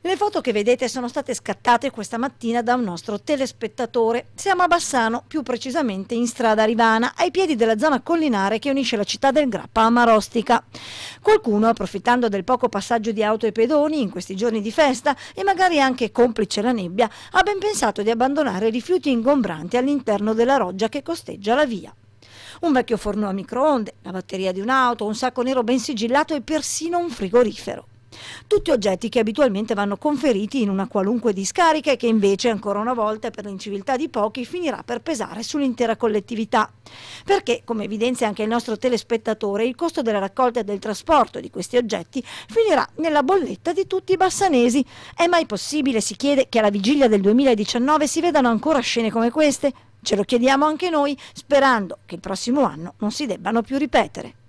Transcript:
Le foto che vedete sono state scattate questa mattina da un nostro telespettatore. Siamo a Bassano, più precisamente in strada Rivana, ai piedi della zona collinare che unisce la città del Grappa a Marostica. Qualcuno, approfittando del poco passaggio di auto e pedoni in questi giorni di festa e magari anche complice la nebbia, ha ben pensato di abbandonare rifiuti ingombranti all'interno della roggia che costeggia la via un vecchio forno a microonde, la batteria di un'auto, un sacco nero ben sigillato e persino un frigorifero tutti oggetti che abitualmente vanno conferiti in una qualunque discarica e che invece ancora una volta per l'inciviltà di pochi finirà per pesare sull'intera collettività. Perché, come evidenzia anche il nostro telespettatore, il costo della raccolta e del trasporto di questi oggetti finirà nella bolletta di tutti i bassanesi. È mai possibile, si chiede, che alla vigilia del 2019 si vedano ancora scene come queste? Ce lo chiediamo anche noi, sperando che il prossimo anno non si debbano più ripetere.